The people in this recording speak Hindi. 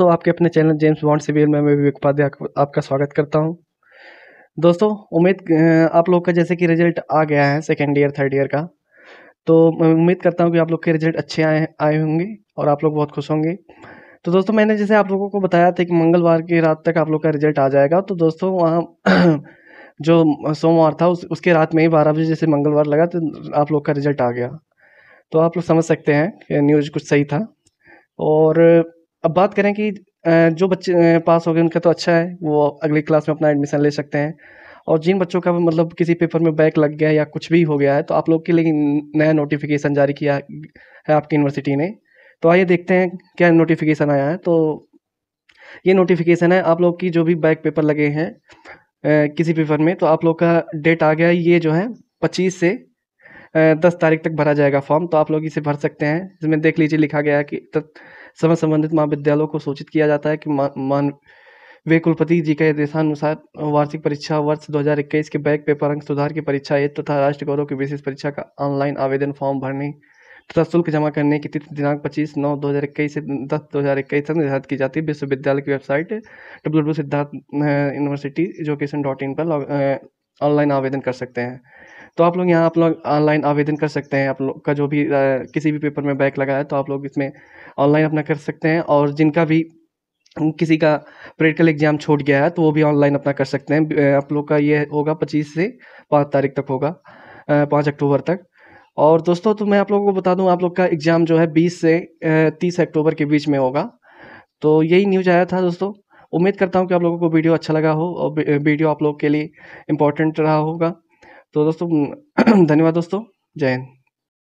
दोस्तों आपके अपने चैनल जेम्स बॉन्ड सिविल में मैं विवेक उपाध्याय आपका स्वागत करता हूं दोस्तों उम्मीद आप लोग का जैसे कि रिजल्ट आ गया है सेकेंड ईयर थर्ड ईयर का तो मैं उम्मीद करता हूं कि आप लोग के रिजल्ट अच्छे आए आए होंगे और आप लोग बहुत खुश होंगे तो दोस्तों मैंने जैसे आप लोगों को बताया था कि मंगलवार की रात तक आप लोग का रिजल्ट आ जाएगा तो दोस्तों वहाँ जो सोमवार था उस, उसके रात में ही बारह बजे जैसे मंगलवार लगा तो आप लोग का रिजल्ट आ गया तो आप लोग समझ सकते हैं कि न्यूज़ कुछ सही था और अब बात करें कि जो बच्चे पास हो गए उनका तो अच्छा है वो अगली क्लास में अपना एडमिशन ले सकते हैं और जिन बच्चों का मतलब किसी पेपर में बैक लग गया या कुछ भी हो गया है तो आप लोग के लिए नया नोटिफिकेशन जारी किया है आपकी यूनिवर्सिटी ने तो आइए देखते हैं क्या नोटिफिकेशन आया है तो ये नोटिफिकेशन है आप लोग की जो भी बैक पेपर लगे हैं किसी पेपर में तो आप लोग का डेट आ गया ये जो है पच्चीस से दस तारीख तक भरा जाएगा फॉर्म तो आप लोग इसे भर सकते हैं इसमें देख लीजिए लिखा गया है कि तत् समय संबंधित महाविद्यालयों को सूचित किया जाता है कि मान वे कुलपति जी के निर्देशानुसार वार्षिक परीक्षा वर्ष 2021 के बैक पेपर अंक सुधार की परीक्षा एक तथा राष्ट्र गौरव की विशेष परीक्षा का ऑनलाइन आवेदन फॉर्म भरने तथा शुल्क जमा करने की तिथि दिनांक 25 नौ 2021 से 10 दो तक निर्धारित की जाती है विश्वविद्यालय की website W W Siddharth university education dot in पर ऑनलाइन आवेदन कर सकते हैं तो आप लोग यहाँ आप लोग ऑनलाइन आवेदन कर सकते हैं आप लोग का जो भी किसी भी पेपर में बैक लगा है तो आप लोग इसमें ऑनलाइन अपना कर सकते हैं और जिनका भी किसी का प्रैक्टिकल एग्जाम छूट गया है तो वो भी ऑनलाइन अपना कर सकते हैं आप लोग का ये होगा पच्चीस से पाँच तारीख तक होगा पाँच अक्टूबर तक और दोस्तों तो मैं आप लोगों को बता दूं आप लोग का एग्ज़ाम जो है 20 से 30 अक्टूबर के बीच में होगा तो यही न्यूज़ आया था दोस्तों उम्मीद करता हूँ कि आप लोगों को वीडियो अच्छा लगा हो और वीडियो आप लोग के लिए इम्पोर्टेंट रहा होगा तो दोस्तों धन्यवाद दोस्तों जय हिंद